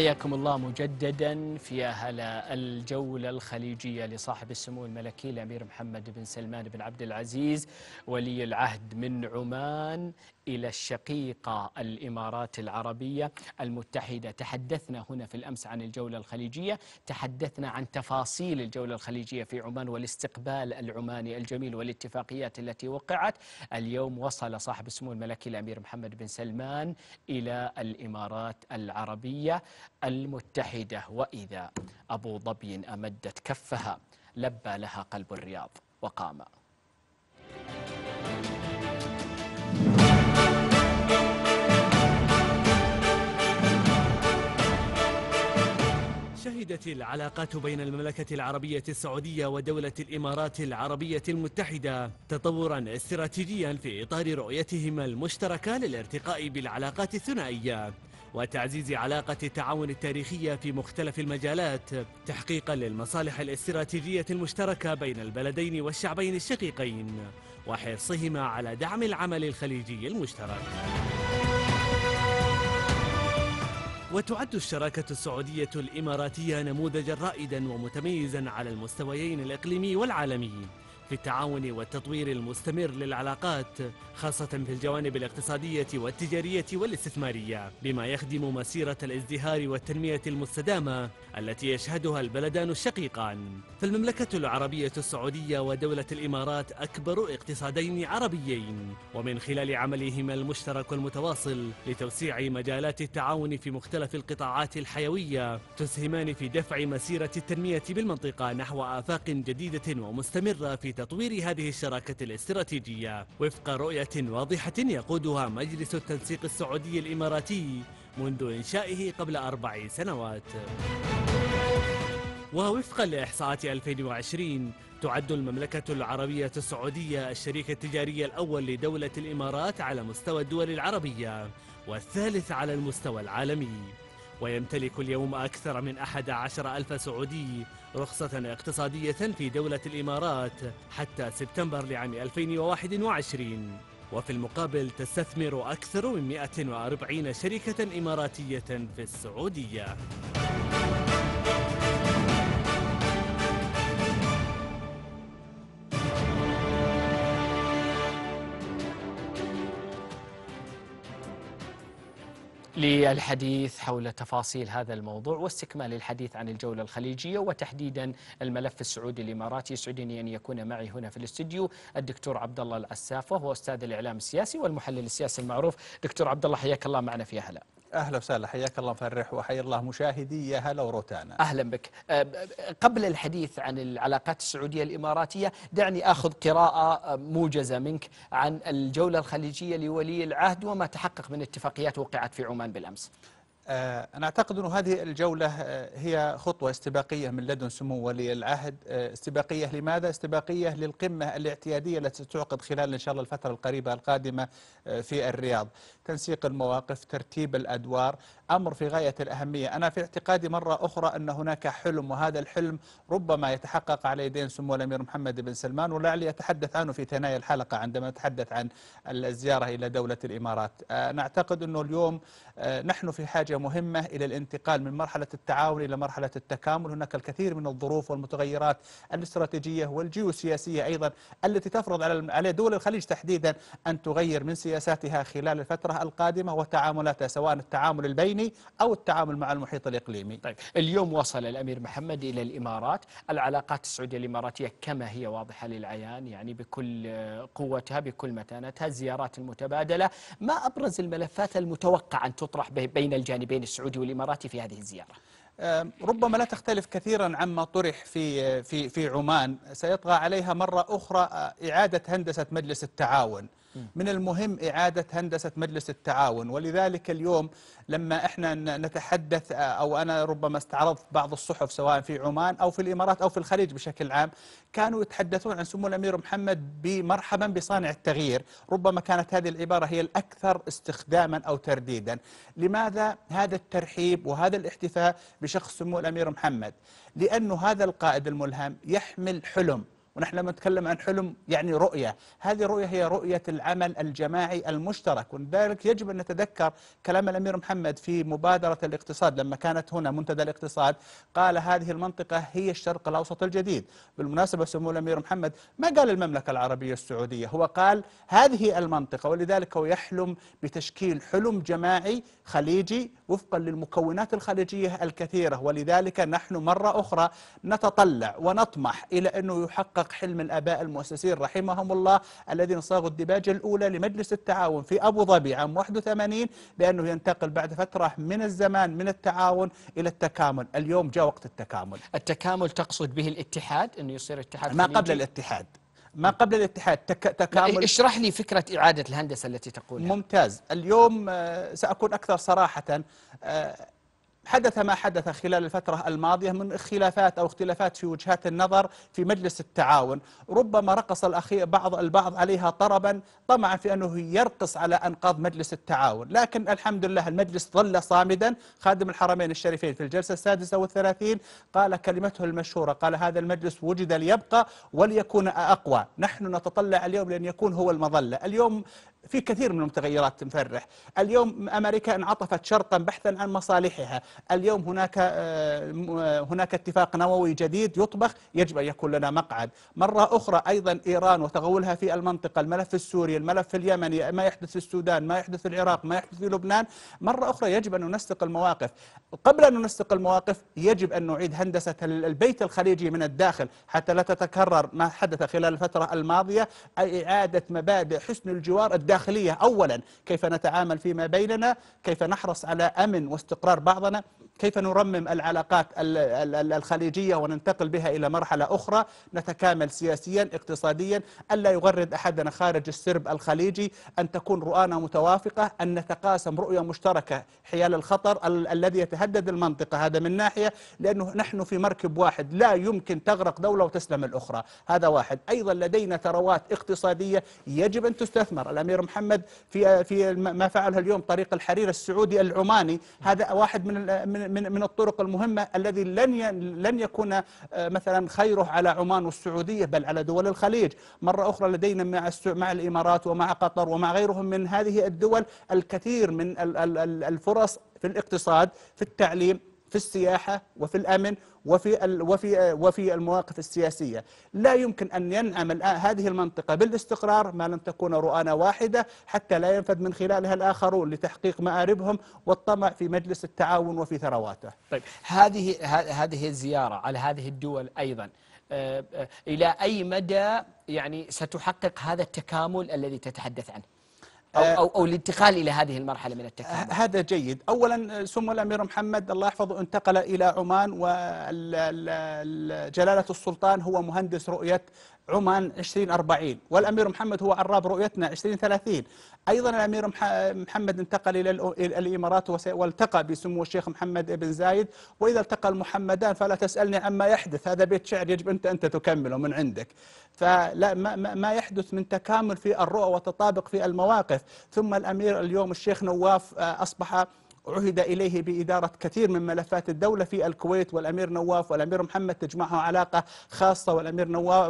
حياكم الله مجددا في هلا الجولة الخليجية لصاحب السمو الملكي الأمير محمد بن سلمان بن عبد العزيز ولي العهد من عمان إلى الشقيقة الإمارات العربية المتحدة تحدثنا هنا في الأمس عن الجولة الخليجية تحدثنا عن تفاصيل الجولة الخليجية في عمان والاستقبال العماني الجميل والاتفاقيات التي وقعت اليوم وصل صاحب السمو الملكي الأمير محمد بن سلمان إلى الإمارات العربية المتحدة وإذا أبو ظبي أمدت كفها لبى لها قلب الرياض وقام شهدت العلاقات بين المملكة العربية السعودية ودولة الإمارات العربية المتحدة تطورا استراتيجيا في إطار رؤيتهما المشتركة للارتقاء بالعلاقات الثنائية وتعزيز علاقة التعاون التاريخية في مختلف المجالات تحقيقا للمصالح الاستراتيجية المشتركة بين البلدين والشعبين الشقيقين وحرصهما على دعم العمل الخليجي المشترك وتعد الشراكة السعودية الإماراتية نموذجا رائدا ومتميزا على المستويين الإقليمي والعالمي في التعاون والتطوير المستمر للعلاقات خاصة في الجوانب الاقتصادية والتجارية والاستثمارية بما يخدم مسيرة الازدهار والتنمية المستدامة التي يشهدها البلدان الشقيقان فالمملكة العربية السعودية ودولة الإمارات أكبر اقتصادين عربيين ومن خلال عملهما المشترك المتواصل لتوسيع مجالات التعاون في مختلف القطاعات الحيوية تسهمان في دفع مسيرة التنمية بالمنطقة نحو آفاق جديدة ومستمرة في تطوير هذه الشراكة الاستراتيجية وفق رؤية واضحة يقودها مجلس التنسيق السعودي الإماراتي منذ إنشائه قبل أربع سنوات ووفقا لإحصاءات 2020 تعد المملكة العربية السعودية الشريك التجاري الأول لدولة الإمارات على مستوى الدول العربية والثالث على المستوى العالمي ويمتلك اليوم أكثر من أحد عشر ألف سعودي رخصة اقتصادية في دولة الإمارات حتى سبتمبر لعام 2021 وفي المقابل تستثمر أكثر من 140 شركة إماراتية في السعودية للحديث حول تفاصيل هذا الموضوع واستكمال الحديث عن الجولة الخليجية وتحديدا الملف السعودي الإماراتي يسعدني أن يكون معي هنا في الاستوديو الدكتور عبد الله العساف وهو أستاذ الإعلام السياسي والمحلل السياسي المعروف دكتور عبد الله حياك الله معنا في هلا اهلا وسهلا حياك الله مفرح وحيا الله مشاهدي يا هلا وروتانا اهلا بك أه، قبل الحديث عن العلاقات السعوديه الاماراتيه دعني اخذ قراءه أه، موجزه منك عن الجوله الخليجيه لولي العهد وما تحقق من اتفاقيات وقعت في عمان بالامس آه، أنا أعتقد أن هذه الجولة آه، هي خطوة استباقية من لدن سمو ولي العهد آه، استباقية لماذا؟ استباقية للقمة الاعتيادية التي ستعقد خلال إن شاء الله الفترة القريبة القادمة في الرياض تنسيق المواقف ترتيب الأدوار أمر في غاية الأهمية أنا في اعتقادي مرة أخرى أن هناك حلم وهذا الحلم ربما يتحقق على يدين سمو الأمير محمد بن سلمان ولعلي أتحدث عنه في ثنايا الحلقة عندما أتحدث عن الزيارة إلى دولة الإمارات أنا أعتقد أنه اليوم نحن في حاجة مهمة إلى الانتقال من مرحلة التعاون إلى مرحلة التكامل هناك الكثير من الظروف والمتغيرات الاستراتيجية والجيوسياسية أيضا التي تفرض على دول الخليج تحديدا أن تغير من سياساتها خلال الفترة القادمة وتعاملاتها سواء التعامل البيني أو التعامل مع المحيط الإقليمي طيب اليوم وصل الأمير محمد إلى الإمارات العلاقات السعودية الإماراتية كما هي واضحة للعيان يعني بكل قوتها بكل متانتها الزيارات المتبادلة ما أبرز الملفات المتوقع أن تطرح بين الجانبين الوطني يعني بين السعودي والإماراتي في هذه الزيارة ربما لا تختلف كثيرا عما طرح في آه، في في عمان سيطغى عليها مرة أخرى آه، إعادة هندسة مجلس التعاون من المهم إعادة هندسة مجلس التعاون ولذلك اليوم لما إحنا نتحدث آه، أو أنا ربما استعرضت بعض الصحف سواء في عمان أو في الإمارات أو في الخليج بشكل عام كانوا يتحدثون عن سمو الأمير محمد بمرحبا بصانع التغيير ربما كانت هذه العبارة هي الأكثر استخداما أو ترديدا لماذا هذا الترحيب وهذا الاحتفاء بشخص سمو الأمير محمد لأنه هذا القائد الملهم يحمل حلم ونحن لما نتكلم عن حلم يعني رؤية هذه الرؤية هي رؤية العمل الجماعي المشترك ولذلك يجب أن نتذكر كلام الأمير محمد في مبادرة الاقتصاد لما كانت هنا منتدى الاقتصاد قال هذه المنطقة هي الشرق الأوسط الجديد بالمناسبة سمو الأمير محمد ما قال المملكة العربية السعودية هو قال هذه المنطقة ولذلك هو يحلم بتشكيل حلم جماعي خليجي وفقا للمكونات الخليجية الكثيرة ولذلك نحن مرة أخرى نتطلع ونطمح إلى أنه يحقق يحقق حلم الآباء المؤسسين رحمهم الله الذين صاغوا الدباجة الأولى لمجلس التعاون في أبو ظبي عام 81 بأنه ينتقل بعد فترة من الزمان من التعاون إلى التكامل اليوم جاء وقت التكامل التكامل تقصد به الاتحاد أنه يصير اتحاد ما قبل الاتحاد ما قبل الاتحاد تك... تكامل اشرح لي فكرة إعادة الهندسة التي تقولها ممتاز اليوم آه، سأكون أكثر صراحة آه، حدث ما حدث خلال الفترة الماضية من خلافات أو اختلافات في وجهات النظر في مجلس التعاون ربما رقص الأخير بعض البعض عليها طربا طمعا في أنه يرقص على أنقاض مجلس التعاون لكن الحمد لله المجلس ظل صامدا خادم الحرمين الشريفين في الجلسة السادسة والثلاثين قال كلمته المشهورة قال هذا المجلس وجد ليبقى وليكون أقوى نحن نتطلع اليوم لأن يكون هو المظلة اليوم في كثير من المتغيرات تفرح اليوم أمريكا انعطفت شرقا بحثا عن مصالحها اليوم هناك آه، آه، هناك اتفاق نووي جديد يطبخ يجب أن يكون لنا مقعد مرة أخرى أيضا إيران وتغولها في المنطقة الملف السوري الملف اليمني ما يحدث في السودان ما يحدث في العراق ما يحدث في لبنان مرة أخرى يجب أن ننسق المواقف قبل أن ننسق المواقف يجب أن نعيد هندسة البيت الخليجي من الداخل حتى لا تتكرر ما حدث خلال الفترة الماضية أي إعادة مبادئ حسن الجوار الدولي الداخلية أولا كيف نتعامل فيما بيننا كيف نحرص على أمن واستقرار بعضنا كيف نرمم العلاقات الخليجية وننتقل بها إلى مرحلة أخرى نتكامل سياسيا اقتصاديا ألا يغرد أحدنا خارج السرب الخليجي أن تكون رؤانا متوافقة أن نتقاسم رؤية مشتركة حيال الخطر ال الذي يتهدد المنطقة هذا من ناحية لأنه نحن في مركب واحد لا يمكن تغرق دولة وتسلم الأخرى هذا واحد أيضا لدينا ثروات اقتصادية يجب أن تستثمر الأمير محمد في في ما فعله اليوم طريق الحرير السعودي العماني هذا واحد من من من الطرق المهمه الذي لن لن يكون آه، مثلا خيره على عمان والسعوديه بل على دول الخليج، مره اخرى لدينا مع مع الامارات ومع قطر ومع غيرهم من هذه الدول الكثير من الفرص في الاقتصاد، في التعليم، في السياحه وفي الامن وفي وفي وفي المواقف السياسيه، لا يمكن ان ينعم هذه المنطقه بالاستقرار ما لم تكون رؤانا واحده حتى لا ينفذ من خلالها الاخرون لتحقيق ماربهم والطمع في مجلس التعاون وفي ثرواته. طيب هذه هذه الزياره على هذه الدول ايضا آه، آه، الى اي مدى يعني ستحقق هذا التكامل الذي تتحدث عنه؟ أو, آه، أو, أو الانتقال إلى هذه المرحلة من التكامل هذا جيد أولا سمو الأمير محمد الله يحفظه انتقل إلى عمان وجلالة السلطان هو مهندس رؤية عمان 2040 والأمير محمد هو عراب رؤيتنا 2030 أيضا الأمير محمد انتقل إلى الإمارات والتقى بسمو الشيخ محمد بن زايد وإذا التقى المحمدان فلا تسألني عما يحدث هذا بيت شعر يجب أنت أنت تكمله من عندك فلا ما, ما يحدث من تكامل في الرؤى وتطابق في المواقف ثم الأمير اليوم الشيخ نواف آه، أصبح عهد إليه بإدارة كثير من ملفات الدولة في الكويت والأمير نواف والأمير محمد تجمعه علاقة خاصة والأمير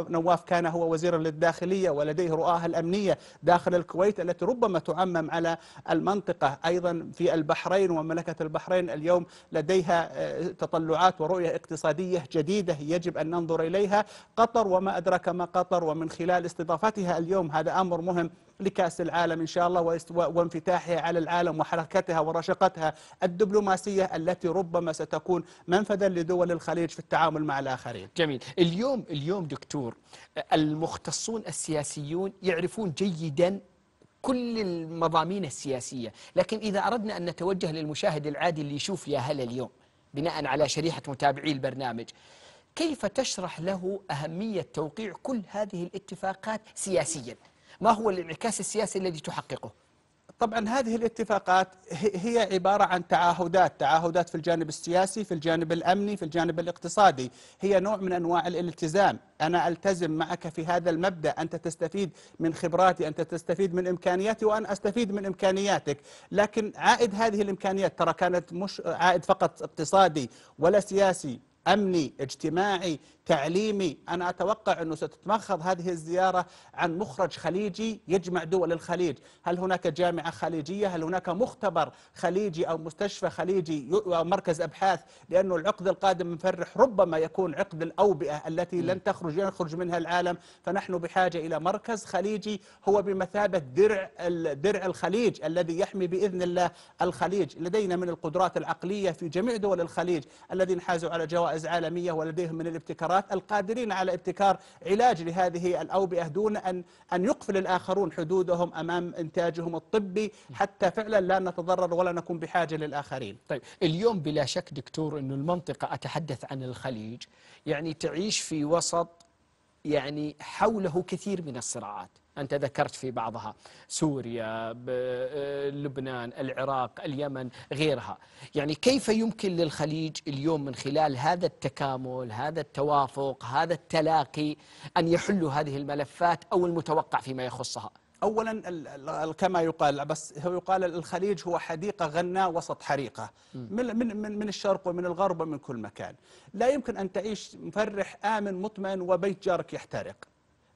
نواف كان هو وزيرا للداخلية ولديه رؤاه الأمنية داخل الكويت التي ربما تعمم على المنطقة أيضا في البحرين ومملكة البحرين اليوم لديها آه، تطلعات ورؤية اقتصادية جديدة يجب أن ننظر إليها قطر وما أدرك ما قطر ومن خلال استضافتها اليوم هذا أمر مهم لكأس العالم إن شاء الله وانفتاحها على العالم وحركتها ورشقتها الدبلوماسية التي ربما ستكون منفذا لدول الخليج في التعامل مع الآخرين جميل اليوم اليوم دكتور المختصون السياسيون يعرفون جيدا كل المضامين السياسية لكن إذا أردنا أن نتوجه للمشاهد العادي اللي يشوف يا هلا اليوم بناء على شريحة متابعي البرنامج كيف تشرح له أهمية توقيع كل هذه الاتفاقات سياسياً؟ ما هو الانعكاس السياسي الذي تحققه طبعا هذه الاتفاقات هي عبارة عن تعهدات تعهدات في الجانب السياسي في الجانب الأمني في الجانب الاقتصادي هي نوع من أنواع الالتزام أنا ألتزم معك في هذا المبدأ أنت تستفيد من خبراتي أنت تستفيد من إمكانياتي وأنا أستفيد من إمكانياتك لكن عائد هذه الإمكانيات ترى كانت مش عائد فقط اقتصادي ولا سياسي امني اجتماعي تعليمي انا اتوقع انه ستتمخض هذه الزياره عن مخرج خليجي يجمع دول الخليج، هل هناك جامعه خليجيه؟ هل هناك مختبر خليجي او مستشفى خليجي او مركز ابحاث؟ لانه العقد القادم مفرح ربما يكون عقد الاوبئه التي لن تخرج يخرج منها العالم، فنحن بحاجه الى مركز خليجي هو بمثابه درع درع الخليج الذي يحمي باذن الله الخليج، لدينا من القدرات العقليه في جميع دول الخليج الذين حازوا على جوائز جوائز عالمية ولديهم من الابتكارات القادرين على ابتكار علاج لهذه الأوبئة دون أن أن يقفل الآخرون حدودهم أمام إنتاجهم الطبي حتى فعلا لا نتضرر ولا نكون بحاجة للآخرين طيب اليوم بلا شك دكتور أن المنطقة أتحدث عن الخليج يعني تعيش في وسط يعني حوله كثير من الصراعات أنت ذكرت في بعضها سوريا لبنان العراق اليمن غيرها يعني كيف يمكن للخليج اليوم من خلال هذا التكامل هذا التوافق هذا التلاقي أن يحلوا هذه الملفات أو المتوقع فيما يخصها اولا كما يقال بس هو يقال الخليج هو حديقه غناء وسط حريقه من من من الشرق ومن الغرب ومن كل مكان لا يمكن ان تعيش مفرح امن مطمئن وبيت جارك يحترق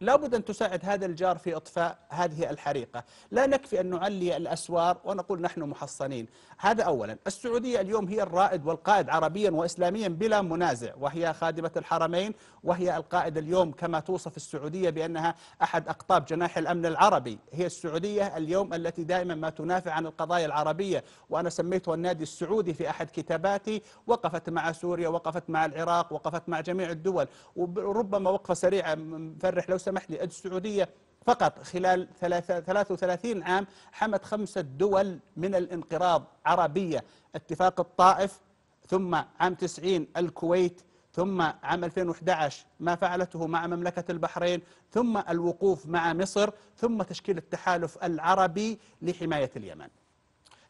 لابد أن تساعد هذا الجار في إطفاء هذه الحريقة لا نكفي أن نعلي الأسوار ونقول نحن محصنين هذا أولا السعودية اليوم هي الرائد والقائد عربيا وإسلاميا بلا منازع وهي خادمة الحرمين وهي القائد اليوم كما توصف السعودية بأنها أحد أقطاب جناح الأمن العربي هي السعودية اليوم التي دائما ما تنافع عن القضايا العربية وأنا سميتها النادي السعودي في أحد كتاباتي وقفت مع سوريا وقفت مع العراق وقفت مع جميع الدول وربما وقفة سريعة مفرح لو سمح لي السعودية فقط خلال 33 عام حمت خمسة دول من الانقراض عربية اتفاق الطائف ثم عام 90 الكويت ثم عام 2011 ما فعلته مع مملكة البحرين ثم الوقوف مع مصر ثم تشكيل التحالف العربي لحماية اليمن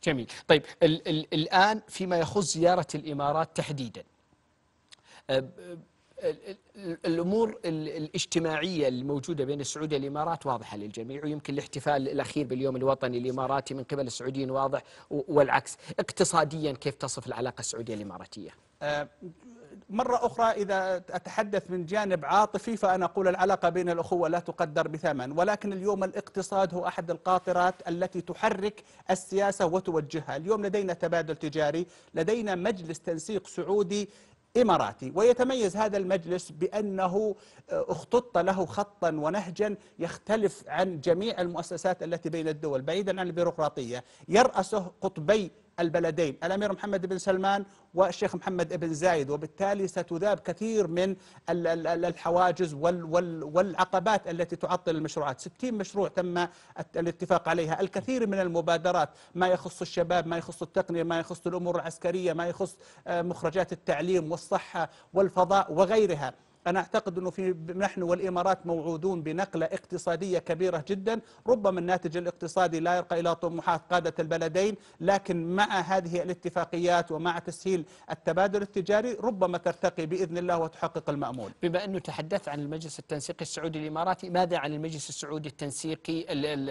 جميل طيب ال ال الآن فيما يخص زيارة الإمارات تحديدا الامور الاجتماعيه الموجوده بين السعوديه والامارات واضحه للجميع ويمكن الاحتفال الاخير باليوم الوطني الاماراتي من قبل السعوديين واضح والعكس، اقتصاديا كيف تصف العلاقه السعوديه الاماراتيه؟ آه، مرة أخرى إذا أتحدث من جانب عاطفي فأنا أقول العلاقة بين الأخوة لا تقدر بثمن ولكن اليوم الاقتصاد هو أحد القاطرات التي تحرك السياسة وتوجهها اليوم لدينا تبادل تجاري لدينا مجلس تنسيق سعودي إماراتي ويتميز هذا المجلس بأنه آه، اختط له خطا ونهجا يختلف عن جميع المؤسسات التي بين الدول بعيدا عن البيروقراطية يرأسه قطبي البلدين الأمير محمد بن سلمان والشيخ محمد بن زايد وبالتالي ستذاب كثير من الحواجز والعقبات التي تعطل المشروعات 60 مشروع تم الاتفاق عليها الكثير من المبادرات ما يخص الشباب ما يخص التقنية ما يخص الأمور العسكرية ما يخص آه، مخرجات التعليم والصحة والفضاء وغيرها أنا أعتقد أنه في نحن والإمارات موعودون بنقلة اقتصادية كبيرة جدا ربما الناتج الاقتصادي لا يرقى إلى طموحات قادة البلدين لكن مع هذه الاتفاقيات ومع تسهيل التبادل التجاري ربما ترتقي بإذن الله وتحقق المأمول بما أنه تحدثت عن المجلس التنسيقي السعودي الإماراتي ماذا عن المجلس السعودي التنسيقي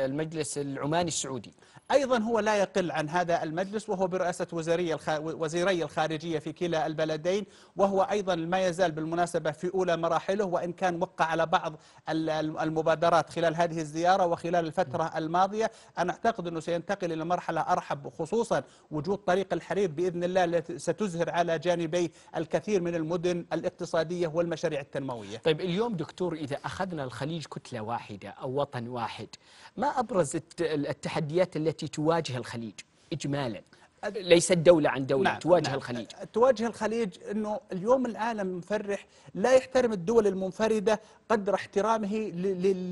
المجلس العماني السعودي أيضا هو لا يقل عن هذا المجلس وهو برئاسة وزيري الخارجية في كلا البلدين وهو أيضا ما يزال بالمناسبة في أولى أولى مراحله وإن كان وقع على بعض المبادرات خلال هذه الزيارة وخلال الفترة الماضية أنا أعتقد أنه سينتقل إلى مرحلة أرحب خصوصا وجود طريق الحرير بإذن الله التي ستزهر على جانبي الكثير من المدن الاقتصادية والمشاريع التنموية طيب اليوم دكتور إذا أخذنا الخليج كتلة واحدة أو وطن واحد ما أبرز التحديات التي تواجه الخليج إجمالا ليست دولة عن دولة نعم تواجه نعم الخليج تواجه الخليج أنه اليوم العالم مفرح لا يحترم الدول المنفردة قدر احترامه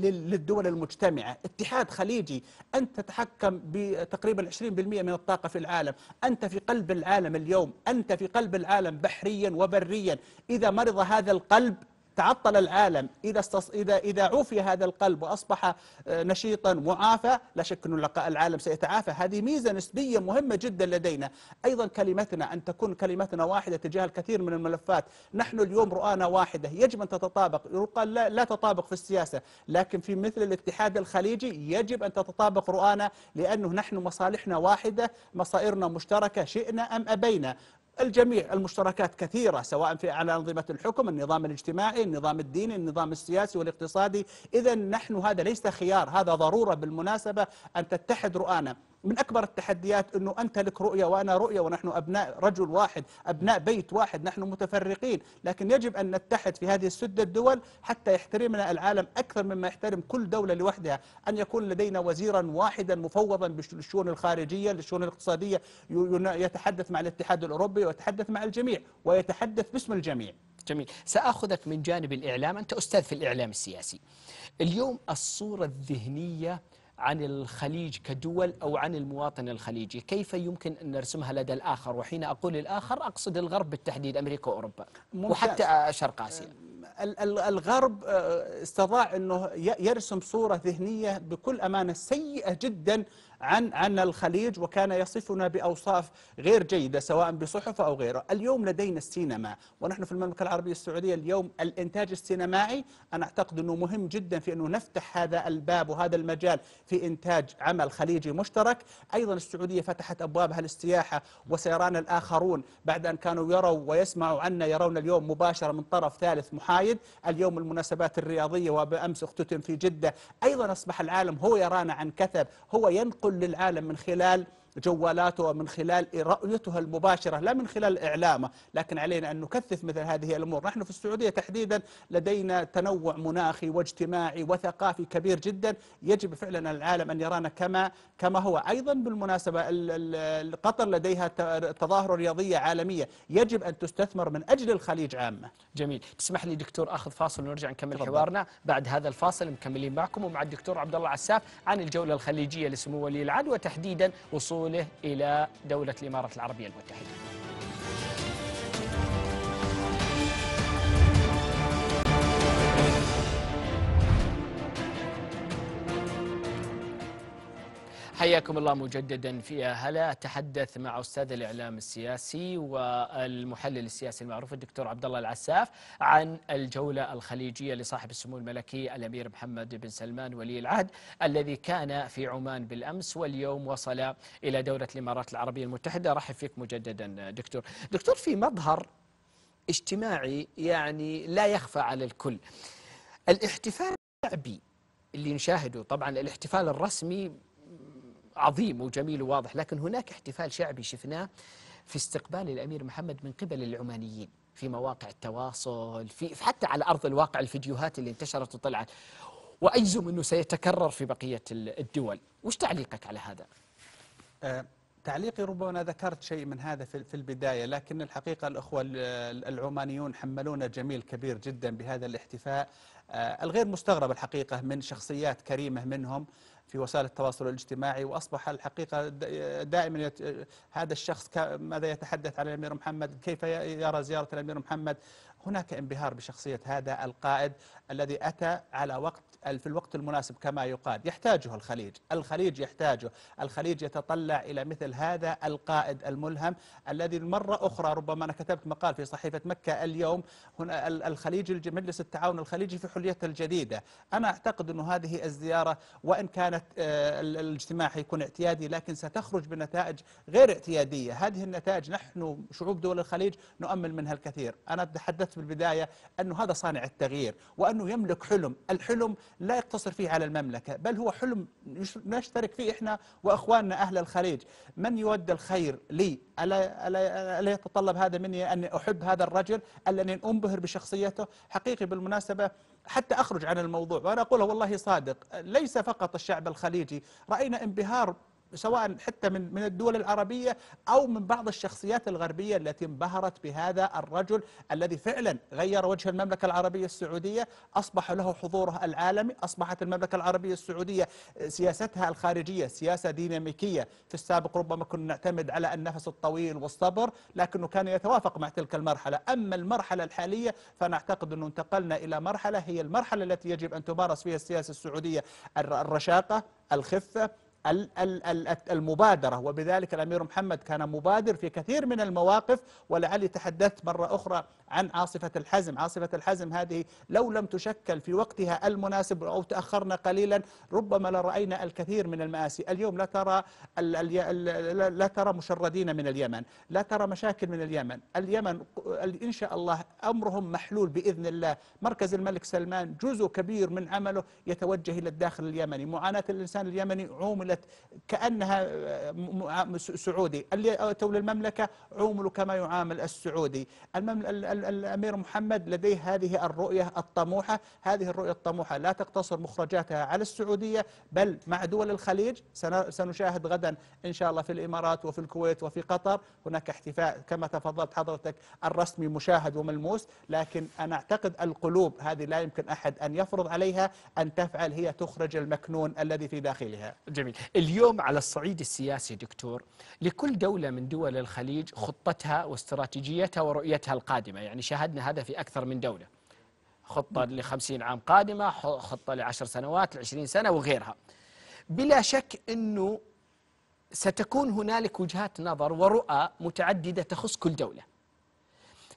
للدول المجتمعة اتحاد خليجي أنت تتحكم بتقريبا 20% من الطاقة في العالم أنت في قلب العالم اليوم أنت في قلب العالم بحريا وبريا إذا مرض هذا القلب تعطل العالم إذا استص... إذا إذا عوفي هذا القلب وأصبح آه، نشيطا معافى لا شك أن العالم سيتعافى هذه ميزة نسبية مهمة جدا لدينا أيضا كلمتنا أن تكون كلمتنا واحدة تجاه الكثير من الملفات نحن اليوم رؤانا واحدة يجب أن تتطابق يقال لا, لا تطابق في السياسة لكن في مثل الاتحاد الخليجي يجب أن تتطابق رؤانا لأنه نحن مصالحنا واحدة مصائرنا مشتركة شئنا أم أبينا الجميع المشتركات كثيرة سواء في على أنظمة الحكم النظام الاجتماعي النظام الديني النظام السياسي والاقتصادي إذا نحن هذا ليس خيار هذا ضرورة بالمناسبة أن تتحد رؤانا من أكبر التحديات أنه أنت لك رؤية وأنا رؤية ونحن أبناء رجل واحد أبناء بيت واحد نحن متفرقين لكن يجب أن نتحد في هذه السدة الدول حتى يحترمنا العالم أكثر مما يحترم كل دولة لوحدها أن يكون لدينا وزيرا واحدا مفوضا للشؤون الخارجية للشؤون الاقتصادية يتحدث مع الاتحاد الأوروبي ويتحدث مع الجميع ويتحدث باسم الجميع جميل سأخذك من جانب الإعلام أنت أستاذ في الإعلام السياسي اليوم الصورة الذهنية عن الخليج كدول أو عن المواطن الخليجي كيف يمكن أن نرسمها لدى الآخر وحين أقول الآخر أقصد الغرب بالتحديد أمريكا وأوروبا وحتى شرق آسيا الغرب آه، استطاع أنه يرسم صورة ذهنية بكل أمانة سيئة جدا عن عن الخليج وكان يصفنا باوصاف غير جيده سواء بصحفه او غيره، اليوم لدينا السينما ونحن في المملكه العربيه السعوديه اليوم الانتاج السينمائي انا اعتقد انه مهم جدا في انه نفتح هذا الباب وهذا المجال في انتاج عمل خليجي مشترك، ايضا السعوديه فتحت ابوابها للسياحه وسيرانا الاخرون بعد ان كانوا يروا ويسمعوا عنا يرون اليوم مباشره من طرف ثالث محايد، اليوم المناسبات الرياضيه وبامس اختتم في جده، ايضا اصبح العالم هو يرانا عن كثب، هو ينقل كل العالم من خلال جوالاته ومن خلال رؤيتها المباشرة لا من خلال إعلامه لكن علينا أن نكثف مثل هذه الأمور نحن في السعودية تحديدا لدينا تنوع مناخي واجتماعي وثقافي كبير جدا يجب فعلا العالم أن يرانا كما كما هو أيضا بالمناسبة قطر لديها تظاهر رياضية عالمية يجب أن تستثمر من أجل الخليج عامة جميل تسمح لي دكتور أخذ فاصل ونرجع نكمل طبعا. حوارنا بعد هذا الفاصل مكملين معكم ومع الدكتور عبد الله عساف عن الجولة الخليجية لسمو ولي العهد وتحديدا وصول وصوله إلى دولة الإمارات العربية المتحدة حياكم الله مجددا في هلا اتحدث مع استاذ الاعلام السياسي والمحلل السياسي المعروف الدكتور عبد الله العساف عن الجوله الخليجيه لصاحب السمو الملكي الامير محمد بن سلمان ولي العهد الذي كان في عمان بالامس واليوم وصل الى دوله الامارات العربيه المتحده رحب فيك مجددا دكتور دكتور في مظهر اجتماعي يعني لا يخفى على الكل الاحتفال الشعبي اللي نشاهده طبعا الاحتفال الرسمي عظيم وجميل وواضح لكن هناك احتفال شعبي شفناه في استقبال الأمير محمد من قبل العمانيين في مواقع التواصل في حتى على أرض الواقع الفيديوهات اللي انتشرت وطلعت وأجزم أنه سيتكرر في بقية الدول وش تعليقك على هذا؟ أه تعليقي ربما أنا ذكرت شيء من هذا في البداية لكن الحقيقة الأخوة العمانيون حملونا جميل كبير جدا بهذا الاحتفاء أه، الغير مستغرب الحقيقة من شخصيات كريمة منهم في وسائل التواصل الاجتماعي واصبح الحقيقه دائما هذا الشخص ماذا يتحدث عن الامير محمد كيف يرى زياره الامير محمد هناك انبهار بشخصيه هذا القائد الذي أتى على وقت في الوقت المناسب كما يقال يحتاجه الخليج الخليج يحتاجه الخليج يتطلع إلى مثل هذا القائد الملهم الذي مرة أخرى ربما أنا كتبت مقال في صحيفة مكة اليوم هنا الخليج مجلس التعاون الخليجي في حليته الجديدة أنا أعتقد أن هذه الزيارة وإن كانت آه، الاجتماع حيكون اعتيادي لكن ستخرج بنتائج غير اعتيادية هذه النتائج نحن شعوب دول الخليج نؤمل منها الكثير أنا تحدثت بالبداية أنه هذا صانع التغيير وأن وأنه يملك حلم الحلم لا يقتصر فيه على المملكة بل هو حلم نشترك فيه إحنا وأخواننا أهل الخليج من يود الخير لي ألا, ألا, ألا يتطلب هذا مني أن أحب هذا الرجل ألا أن أنبهر بشخصيته حقيقي بالمناسبة حتى أخرج عن الموضوع وأنا أقولها والله صادق ليس فقط الشعب الخليجي رأينا انبهار سواء حتى من من الدول العربيه او من بعض الشخصيات الغربيه التي انبهرت بهذا الرجل الذي فعلا غير وجه المملكه العربيه السعوديه، اصبح له حضوره العالمي، اصبحت المملكه العربيه السعوديه سياستها الخارجيه سياسه ديناميكيه، في السابق ربما كنا نعتمد على النفس الطويل والصبر، لكنه كان يتوافق مع تلك المرحله، اما المرحله الحاليه فانا اعتقد انه انتقلنا الى مرحله هي المرحله التي يجب ان تمارس فيها السياسه السعوديه الرشاقه، الخفه، المبادرة وبذلك الأمير محمد كان مبادر في كثير من المواقف ولعلي تحدثت مرة أخرى عن عاصفة الحزم عاصفة الحزم هذه لو لم تشكل في وقتها المناسب أو تأخرنا قليلا ربما لرأينا الكثير من المآسي اليوم لا ترى لا ترى مشردين من اليمن لا ترى مشاكل من اليمن اليمن إن شاء الله أمرهم محلول بإذن الله مركز الملك سلمان جزء كبير من عمله يتوجه إلى الداخل اليمني معاناة الإنسان اليمني عومل دولة كأنها آه، آه، سعودي اللي أتوا للمملكة عوملوا كما يعامل السعودي الأمير محمد لديه هذه الرؤية الطموحة هذه الرؤية الطموحة لا تقتصر مخرجاتها على السعودية بل مع دول الخليج سنشاهد غدا إن شاء الله في الإمارات وفي الكويت وفي قطر هناك احتفاء كما تفضلت حضرتك الرسمي مشاهد وملموس لكن أنا أعتقد القلوب هذه لا يمكن أحد أن يفرض عليها أن تفعل هي تخرج المكنون الذي في داخلها جميل اليوم على الصعيد السياسي دكتور لكل دولة من دول الخليج خطتها واستراتيجيتها ورؤيتها القادمة يعني شاهدنا هذا في أكثر من دولة خطة لخمسين عام قادمة خطة لعشر سنوات لعشرين سنة وغيرها بلا شك أنه ستكون هنالك وجهات نظر ورؤى متعددة تخص كل دولة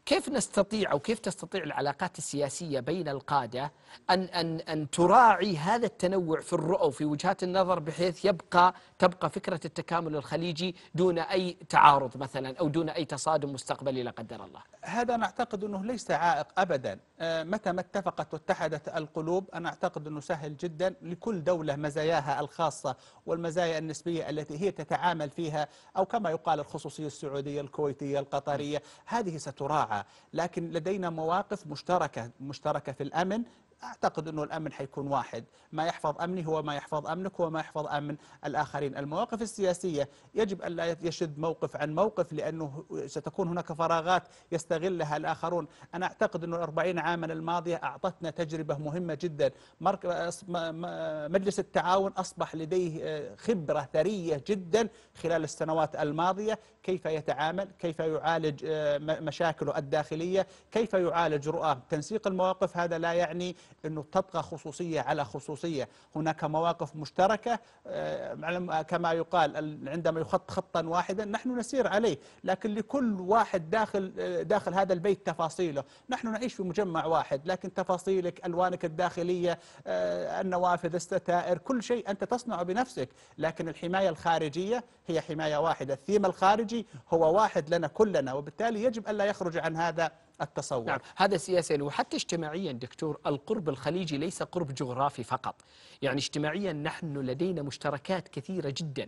كيف نستطيع أو كيف تستطيع العلاقات السياسية بين القادة أن, أن, أن تراعي هذا التنوع في الرؤى وفي وجهات النظر بحيث يبقى تبقى فكرة التكامل الخليجي دون أي تعارض مثلا أو دون أي تصادم مستقبلي لا قدر الله هذا أنا أعتقد أنه ليس عائق أبدا آه، متى ما اتفقت واتحدت القلوب أنا أعتقد أنه سهل جدا لكل دولة مزاياها الخاصة والمزايا النسبية التي هي تتعامل فيها أو كما يقال الخصوصية السعودية الكويتية القطرية هذه ستراعى لكن لدينا مواقف مشتركة مشتركة في الأمن أعتقد أنه الأمن حيكون واحد ما يحفظ أمني هو ما يحفظ أمنك هو ما يحفظ أمن الآخرين المواقف السياسية يجب أن لا يشد موقف عن موقف لأنه ستكون هناك فراغات يستغلها الآخرون أنا أعتقد أنه الأربعين عاما الماضية أعطتنا تجربة مهمة جدا مجلس التعاون أصبح لديه آه، خبرة ثرية جدا خلال السنوات الماضية كيف يتعامل كيف يعالج آه، مشاكله الداخلية كيف يعالج رؤى تنسيق المواقف هذا لا يعني أنه تبقى خصوصية على خصوصية هناك مواقف مشتركة آه، كما يقال عندما يخط خطا واحدا نحن نسير عليه لكن لكل واحد داخل آه، داخل هذا البيت تفاصيله نحن نعيش في مجمع واحد لكن تفاصيلك ألوانك الداخلية آه، النوافذ الستائر كل شيء أنت تصنعه بنفسك لكن الحماية الخارجية هي حماية واحدة الثيم الخارجي هو واحد لنا كلنا وبالتالي يجب ألا يخرج عن هذا التصور نعم. هذا سياسيا وحتى اجتماعيا دكتور القرب الخليجي ليس قرب جغرافي فقط يعني اجتماعيا نحن لدينا مشتركات كثيرة جدا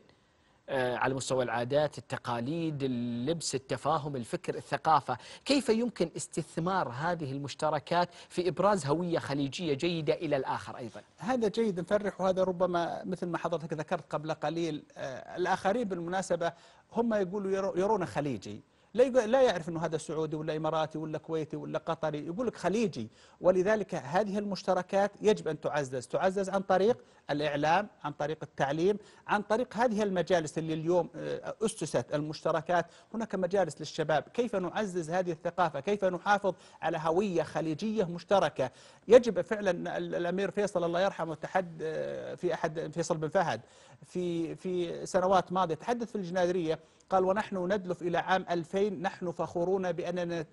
آه، على مستوى العادات التقاليد اللبس التفاهم الفكر الثقافة كيف يمكن استثمار هذه المشتركات في إبراز هوية خليجية جيدة إلى الآخر أيضا هذا جيد مفرح وهذا ربما مثل ما حضرتك ذكرت قبل قليل آه، الآخرين بالمناسبة هم يقولوا يرون خليجي لا لا يعرف انه هذا سعودي ولا اماراتي ولا كويتي ولا قطري يقول لك خليجي ولذلك هذه المشتركات يجب ان تعزز تعزز عن طريق الاعلام عن طريق التعليم عن طريق هذه المجالس اللي اليوم آه، اسست المشتركات هناك مجالس للشباب كيف نعزز هذه الثقافه كيف نحافظ على هويه خليجيه مشتركه يجب فعلا الامير فيصل الله يرحمه تحد آه، في احد فيصل بن فهد في في سنوات ماضيه تحدث في الجنادريه قال ونحن ندلف إلى عام 2000 نحن فخورون بأننا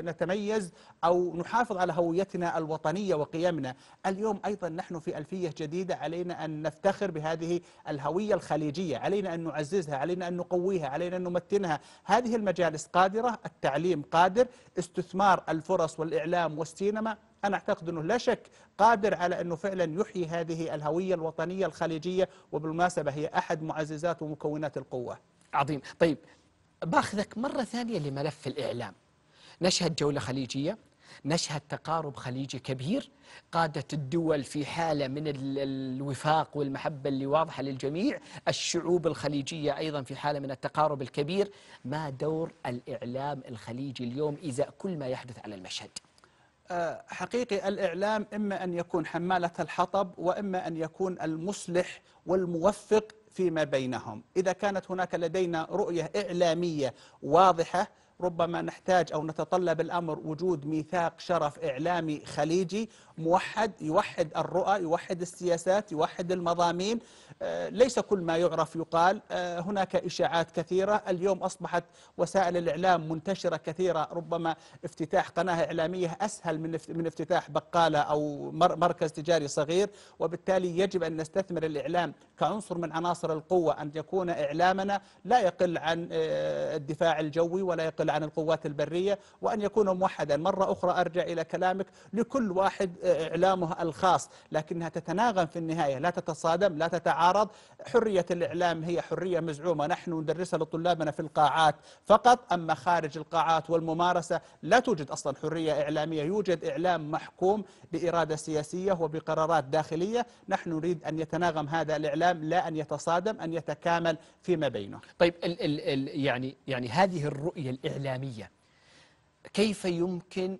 نتميز أو نحافظ على هويتنا الوطنية وقيمنا اليوم أيضا نحن في ألفية جديدة علينا أن نفتخر بهذه الهوية الخليجية علينا أن نعززها علينا أن نقويها علينا أن نمتنها هذه المجالس قادرة التعليم قادر استثمار الفرص والإعلام والسينما أنا أعتقد أنه لا شك قادر على أنه فعلا يحيي هذه الهوية الوطنية الخليجية وبالمناسبة هي أحد معززات ومكونات القوة عظيم طيب باخذك مرة ثانية لملف الإعلام نشهد جولة خليجية نشهد تقارب خليجي كبير قادة الدول في حالة من الوفاق والمحبة اللي واضحة للجميع الشعوب الخليجية أيضا في حالة من التقارب الكبير ما دور الإعلام الخليجي اليوم إزاء كل ما يحدث على المشهد أه، حقيقي الإعلام إما أن يكون حمالة الحطب وإما أن يكون المصلح والموفق فيما بينهم إذا كانت هناك لدينا رؤية إعلامية واضحة ربما نحتاج أو نتطلب الأمر وجود ميثاق شرف إعلامي خليجي موحد يوحد الرؤى يوحد السياسات يوحد المضامين آه، ليس كل ما يعرف يقال آه، هناك إشاعات كثيرة اليوم أصبحت وسائل الإعلام منتشرة كثيرة ربما افتتاح قناة إعلامية أسهل من افتتاح بقالة أو مركز تجاري صغير وبالتالي يجب أن نستثمر الإعلام كعنصر من عناصر القوة أن يكون إعلامنا لا يقل عن آه، الدفاع الجوي ولا يقل عن القوات البرية وأن يكون موحدا مرة أخرى أرجع إلى كلامك لكل واحد آه، إعلامه الخاص لكنها تتناغم في النهاية لا تتصادم لا تتعارض حرية الإعلام هي حرية مزعومة نحن ندرسها لطلابنا في القاعات فقط أما خارج القاعات والممارسة لا توجد أصلا حرية إعلامية يوجد إعلام محكوم بإرادة سياسية وبقرارات داخلية نحن نريد أن يتناغم هذا الإعلام لا أن يتصادم أن يتكامل فيما بينه طيب ال ال ال يعني يعني هذه الرؤية الإعلامية الإعلامية كيف يمكن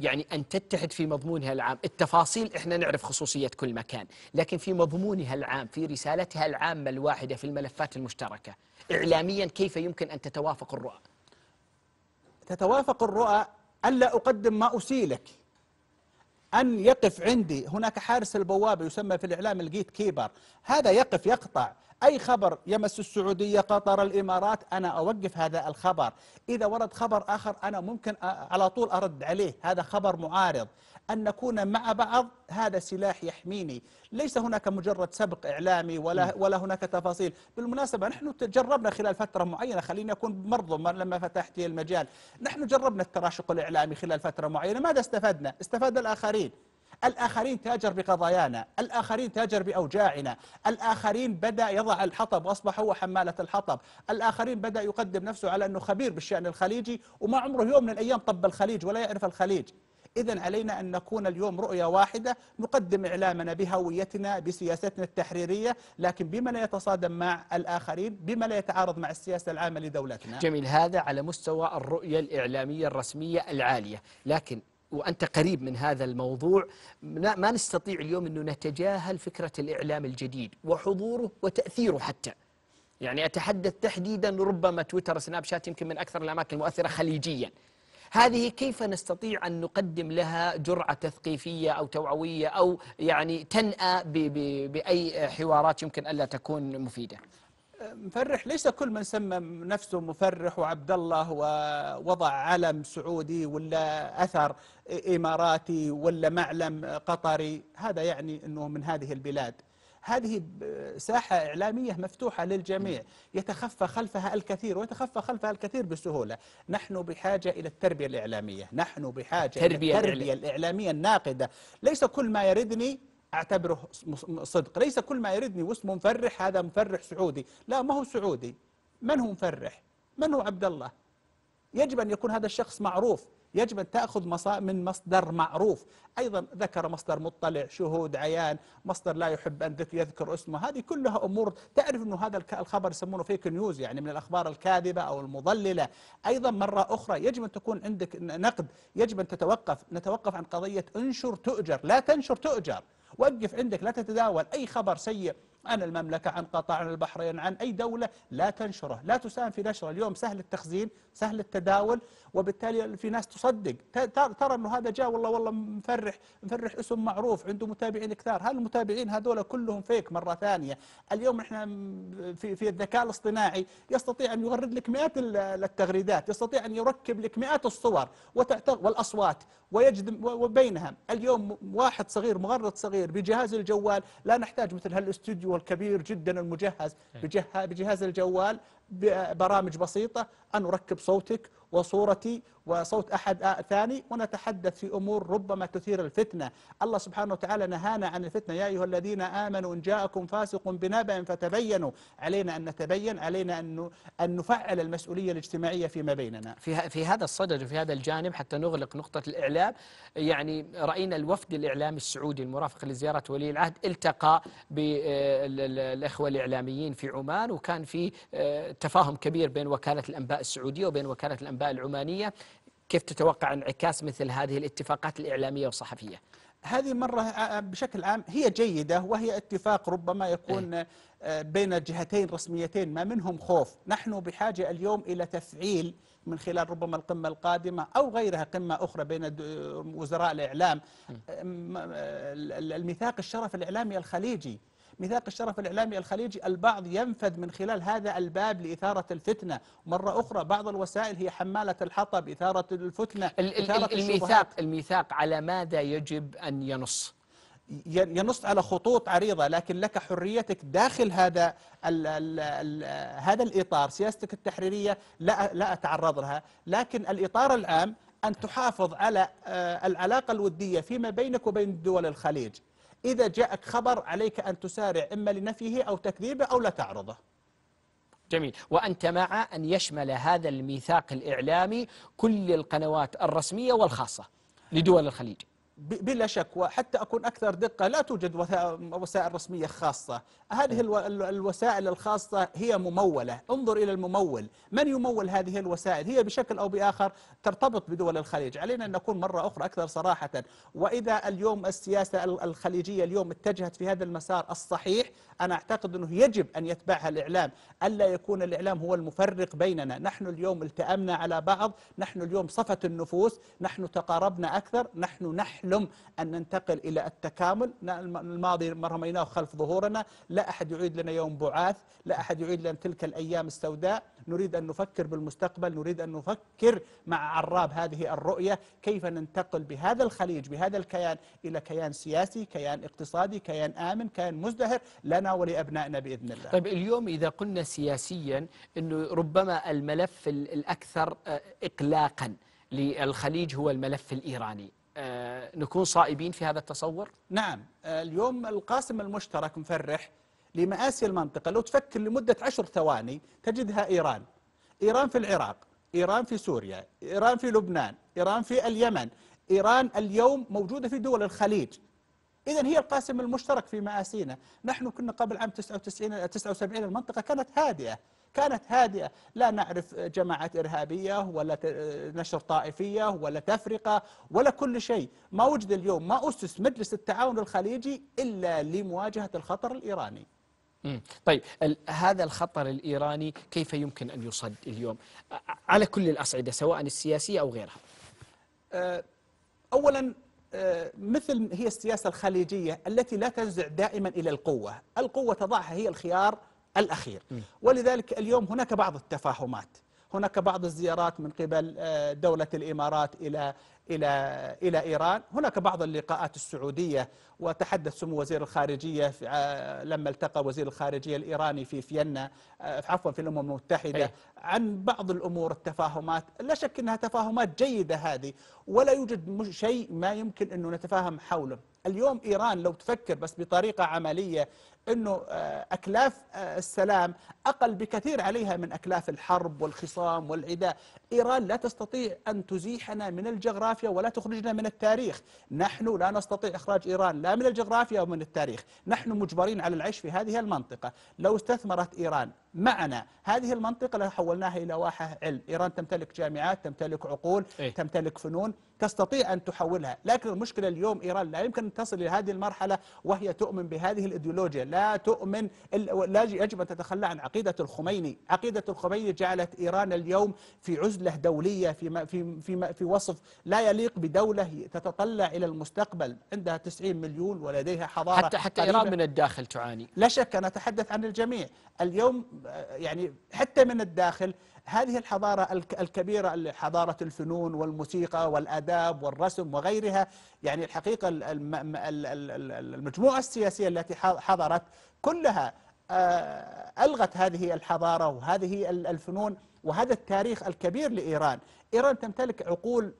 يعني أن تتحد في مضمونها العام التفاصيل إحنا نعرف خصوصية كل مكان لكن في مضمونها العام في رسالتها العامة الواحدة في الملفات المشتركة إعلاميا كيف يمكن أن تتوافق الرؤى تتوافق الرؤى ألا أقدم ما أسيلك أن يقف عندي هناك حارس البوابة يسمى في الإعلام الجيت كيبر هذا يقف يقطع أي خبر يمس السعودية قطر الإمارات أنا أوقف هذا الخبر إذا ورد خبر آخر أنا ممكن على طول أرد عليه هذا خبر معارض أن نكون مع بعض هذا سلاح يحميني ليس هناك مجرد سبق إعلامي ولا, ولا هناك تفاصيل بالمناسبة نحن جربنا خلال فترة معينة خليني أكون مرضو لما فتحت لي المجال نحن جربنا التراشق الإعلامي خلال فترة معينة ماذا استفدنا؟ استفاد الآخرين الآخرين تاجر بقضايانا الآخرين تاجر بأوجاعنا الآخرين بدأ يضع الحطب وأصبح هو حمالة الحطب الآخرين بدأ يقدم نفسه على أنه خبير بالشأن الخليجي وما عمره يوم من الأيام طب الخليج ولا يعرف الخليج إذا علينا أن نكون اليوم رؤية واحدة نقدم إعلامنا بهويتنا بسياستنا التحريرية لكن بما لا يتصادم مع الآخرين بما لا يتعارض مع السياسة العامة لدولتنا جميل هذا على مستوى الرؤية الإعلامية الرسمية العالية لكن وأنت قريب من هذا الموضوع ما نستطيع اليوم أنه نتجاهل فكرة الإعلام الجديد وحضوره وتأثيره حتى يعني أتحدث تحديدا ربما تويتر سناب شات يمكن من أكثر الأماكن المؤثرة خليجيا هذه كيف نستطيع أن نقدم لها جرعة تثقيفية أو توعوية أو يعني تنأى بأي حوارات يمكن ألا تكون مفيدة مفرح ليس كل من سمى نفسه مفرح وعبد الله ووضع علم سعودي ولا اثر اماراتي ولا معلم قطري هذا يعني انه من هذه البلاد هذه ساحة إعلامية مفتوحة للجميع يتخفى خلفها الكثير ويتخفى خلفها الكثير بسهولة نحن بحاجة إلى التربية الإعلامية نحن بحاجة إلى التربية الإعلامية الناقدة ليس كل ما يردني أعتبره صدق ليس كل ما يردني واسمه مفرح هذا مفرح سعودي لا ما هو سعودي من هو مفرح من هو عبد الله يجب أن يكون هذا الشخص معروف يجب أن تأخذ من مصدر معروف أيضا ذكر مصدر مطلع شهود عيان مصدر لا يحب أن يذكر اسمه هذه كلها أمور تعرف أنه هذا الخبر يسمونه فيك نيوز يعني من الأخبار الكاذبة أو المضللة أيضا مرة أخرى يجب أن تكون عندك نقد يجب أن تتوقف نتوقف عن قضية انشر تؤجر لا تنشر تؤجر وقف عندك لا تتداول أي خبر سيء عن المملكة عن قطر عن البحرين عن أي دولة لا تنشره لا تساهم في نشره اليوم سهل التخزين سهل التداول وبالتالي في ناس تصدق ترى أنه هذا جاء والله والله مفرح مفرح اسم معروف عنده متابعين كثار هل المتابعين هذول كلهم فيك مرة ثانية اليوم احنا في, في الذكاء الاصطناعي يستطيع أن يغرد لك مئات التغريدات يستطيع أن يركب لك مئات الصور والأصوات ويجذب وبينها اليوم واحد صغير مغرد صغير بجهاز الجوال لا نحتاج مثل هالاستوديو الكبير جدا المجهز إيه. بجهاز الجوال برامج بسيطة ان أركب صوتك وصورتي وصوت أحد ثاني ونتحدث في أمور ربما تثير الفتنة الله سبحانه وتعالى نهانا عن الفتنة يا أيها الذين آمنوا إن جاءكم فاسق بنبأ فتبينوا علينا أن نتبين علينا أن أن نفعل المسؤولية الاجتماعية فيما بيننا في, في هذا الصدد وفي هذا الجانب حتى نغلق نقطة الإعلام يعني رأينا الوفد الإعلامي السعودي المرافق لزيارة ولي العهد التقى بالإخوة آه، الإعلاميين في عمان وكان في آه، تفاهم كبير بين وكالة الأنباء السعودية وبين وكالة الأنباء العمانية كيف تتوقع انعكاس مثل هذه الاتفاقات الإعلامية والصحفية؟ هذه مرة آه، آه، بشكل عام هي جيدة وهي اتفاق ربما يكون إيه. آه، بين جهتين رسميتين ما منهم خوف نحن بحاجة اليوم إلى تفعيل من خلال ربما القمة القادمة أو غيرها قمة أخرى بين وزراء الإعلام الميثاق الشرف الإعلامي الخليجي ميثاق الشرف الإعلامي الخليجي البعض ينفذ من خلال هذا الباب لإثارة الفتنة مرة أخرى بعض الوسائل هي حمالة الحطب إثارة الفتنة إثارة الميثاق الميثاق على ماذا يجب أن ينص؟ ينص على خطوط عريضه لكن لك حريتك داخل هذا الـ الـ الـ هذا الاطار سياستك التحريريه لا لا اتعرض لها لكن الاطار العام ان تحافظ على آه، العلاقه الوديه فيما بينك وبين دول الخليج إذا جاءك خبر عليك أن تسارع إما لنفيه أو تكذيبه أو لا تعرضه جميل وأنت مع أن يشمل هذا الميثاق الإعلامي كل القنوات الرسمية والخاصة لدول الخليج بلا شك وحتى أكون أكثر دقة لا توجد وسائل رسمية خاصة هذه نعم. الوسائل الخاصة هي ممولة انظر إلى الممول من يمول هذه الوسائل هي بشكل أو بآخر ترتبط بدول الخليج علينا أن نكون مرة أخرى أكثر صراحة وإذا اليوم السياسة الخليجية اليوم اتجهت في هذا المسار الصحيح أنا أعتقد أنه يجب أن يتبعها الإعلام ألا يكون الإعلام هو المفرق بيننا نحن اليوم التأمنا على بعض نحن اليوم صفت النفوس نحن تقاربنا أكثر نحن نحن نحلم أن ننتقل إلى التكامل الماضي رميناه خلف ظهورنا لا أحد يعيد لنا يوم بعاث لا أحد يعيد لنا تلك الأيام السوداء نريد أن نفكر بالمستقبل نريد أن نفكر مع عراب هذه الرؤية كيف ننتقل بهذا الخليج بهذا الكيان إلى كيان سياسي كيان اقتصادي كيان آمن كيان مزدهر لنا ولأبنائنا بإذن الله طيب اليوم إذا قلنا سياسيا أنه ربما الملف الأكثر آه، إقلاقا للخليج هو الملف الإيراني آه، نكون صائبين في هذا التصور؟ نعم آه، اليوم القاسم المشترك مفرح لمآسي المنطقة لو تفكر لمدة عشر ثواني تجدها إيران إيران في العراق إيران في سوريا إيران في لبنان إيران في اليمن إيران اليوم موجودة في دول الخليج إذا هي القاسم المشترك في مآسينا نحن كنا قبل عام 99 79 المنطقة كانت هادئة كانت هادئة لا نعرف جماعات إرهابية ولا نشر طائفية ولا تفرقة ولا كل شيء ما وجد اليوم ما أسس مجلس التعاون الخليجي إلا لمواجهة الخطر الإيراني طيب هذا الخطر الإيراني كيف يمكن أن يصد اليوم على كل الأصعدة سواء السياسية أو غيرها أه، أولا أه، مثل هي السياسة الخليجية التي لا تنزع دائما إلى القوة القوة تضعها هي الخيار الأخير ولذلك اليوم هناك بعض التفاهمات هناك بعض الزيارات من قبل آه، دولة الإمارات إلى إلى إلى إيران هناك بعض اللقاءات السعودية وتحدث سمو وزير الخارجية آه، لما التقى وزير الخارجية الإيراني في فيينا آه، عفوا في الأمم المتحدة إيه. عن بعض الأمور التفاهمات لا شك أنها تفاهمات جيدة هذه ولا يوجد شيء ما يمكن أنه نتفاهم حوله اليوم إيران لو تفكر بس بطريقة عملية أنه آه، أكلاف آه، السلام أقل بكثير عليها من أكلاف الحرب والخصام والعداء إيران لا تستطيع أن تزيحنا من الجغرافيا ولا تخرجنا من التاريخ نحن لا نستطيع إخراج إيران لا من الجغرافيا ومن التاريخ نحن مجبرين على العيش في هذه المنطقة لو استثمرت إيران معنا هذه المنطقة لحولناها إلى واحة علم إيران تمتلك جامعات تمتلك عقول إيه؟ تمتلك فنون تستطيع أن تحولها لكن المشكلة اليوم إيران لا يمكن أن تصل إلى هذه المرحلة وهي تؤمن بهذه الإيديولوجيا لا تؤمن لا يجب أن تتخلى عن عقيدة الخميني عقيدة الخميني جعلت إيران اليوم في عزلة دولية في, في, في, في وصف لا يليق بدولة تتطلع إلى المستقبل عندها 90 مليون ولديها حضارة حتى, حتى إيران من الداخل تعاني لا شك أنا أتحدث عن الجميع اليوم آه، يعني حتى من الداخل هذه الحضارة الكبيرة حضارة الفنون والموسيقى والأداب والرسم وغيرها يعني الحقيقة المجموعة السياسية التي حضرت كلها آه، ألغت هذه الحضارة وهذه الفنون وهذا التاريخ الكبير لإيران إيران تمتلك عقول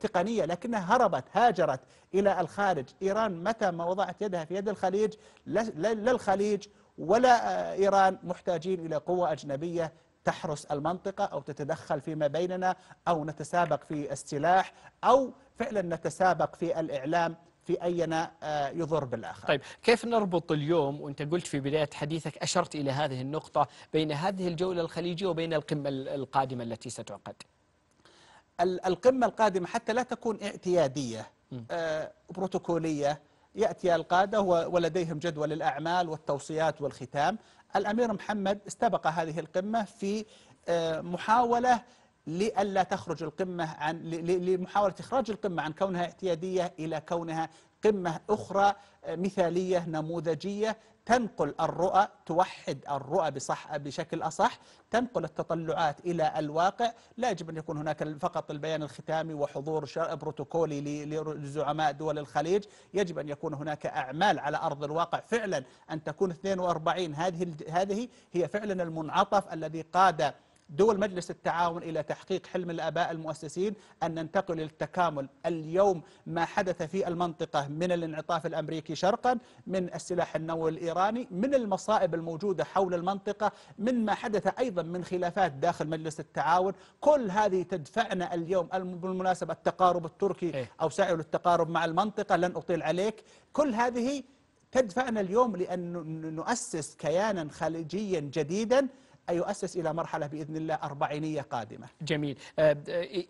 تقنية لكنها هربت هاجرت إلى الخارج إيران متى ما وضعت يدها في يد الخليج لا الخليج ولا آه، إيران محتاجين إلى قوة أجنبية تحرس المنطقة أو تتدخل فيما بيننا أو نتسابق في السلاح أو فعلا نتسابق في الإعلام في أينا آه، يضر بالآخر طيب كيف نربط اليوم وأنت قلت في بداية حديثك أشرت إلى هذه النقطة بين هذه الجولة الخليجية وبين القمة القادمة التي ستعقد القمة القادمة حتى لا تكون اعتيادية آه، بروتوكولية يأتي القادة ولديهم جدول الأعمال والتوصيات والختام الأمير محمد استبق هذه القمة في آه، محاولة لألا تخرج القمة عن لمحاولة إخراج القمة عن كونها اعتيادية إلى كونها قمة أخرى آه، مثالية نموذجية تنقل الرؤى توحد الرؤى بصح بشكل أصح تنقل التطلعات إلى الواقع لا يجب أن يكون هناك فقط البيان الختامي وحضور بروتوكولي لزعماء دول الخليج يجب أن يكون هناك أعمال على أرض الواقع فعلا أن تكون 42 هذه هذه هي فعلا المنعطف الذي قاد دول مجلس التعاون إلى تحقيق حلم الآباء المؤسسين أن ننتقل للتكامل اليوم ما حدث في المنطقة من الانعطاف الأمريكي شرقا من السلاح النووي الإيراني من المصائب الموجودة حول المنطقة من ما حدث أيضا من خلافات داخل مجلس التعاون كل هذه تدفعنا اليوم بالمناسبة التقارب التركي إيه. أو سعي للتقارب مع المنطقة لن أطيل عليك كل هذه تدفعنا اليوم لأن نؤسس كيانا خليجيا جديدا أن يؤسس إلى مرحلة بإذن الله أربعينية قادمة جميل أه،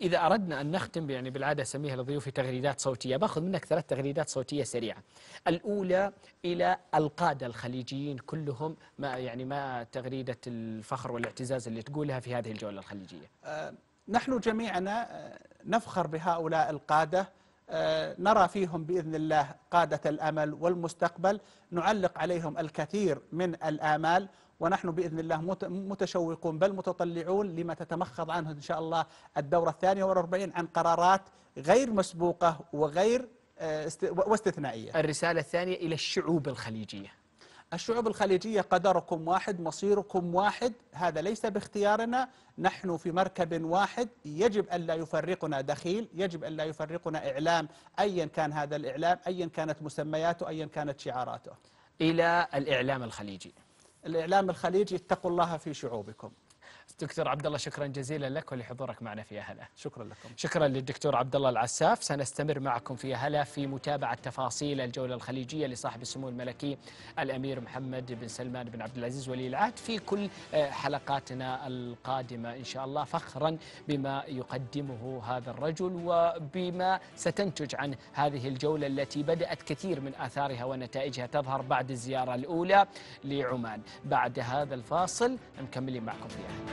إذا أردنا أن نختم يعني بالعادة سميها لضيوفي تغريدات صوتية باخذ منك ثلاث تغريدات صوتية سريعة الأولى إلى القادة الخليجيين كلهم ما يعني ما تغريدة الفخر والاعتزاز اللي تقولها في هذه الجولة الخليجية أه، نحن جميعنا أه، نفخر بهؤلاء القادة آه، نرى فيهم بإذن الله قادة الأمل والمستقبل نعلق عليهم الكثير من الآمال ونحن بإذن الله متشوقون بل متطلعون لما تتمخض عنه إن شاء الله الدورة الثانية والأربعين عن قرارات غير مسبوقة وغير آه، واستثنائية الرسالة الثانية إلى الشعوب الخليجية الشعوب الخليجية قدركم واحد مصيركم واحد هذا ليس باختيارنا نحن في مركب واحد يجب أن لا يفرقنا دخيل يجب أن لا يفرقنا إعلام أيا كان هذا الإعلام أيا كانت مسمياته أيا كانت شعاراته إلى الإعلام الخليجي الإعلام الخليجي اتقوا الله في شعوبكم دكتور عبد الله شكرا جزيلا لك ولحضورك معنا في هلا شكرا لكم شكرا للدكتور عبد الله العساف سنستمر معكم في هلا في متابعه تفاصيل الجوله الخليجيه لصاحب السمو الملكي الامير محمد بن سلمان بن عبد العزيز ولي العهد في كل آه، حلقاتنا القادمه ان شاء الله فخرا بما يقدمه هذا الرجل وبما ستنتج عن هذه الجوله التي بدات كثير من اثارها ونتائجها تظهر بعد الزياره الاولى لعمان بعد هذا الفاصل مكملين معكم فيها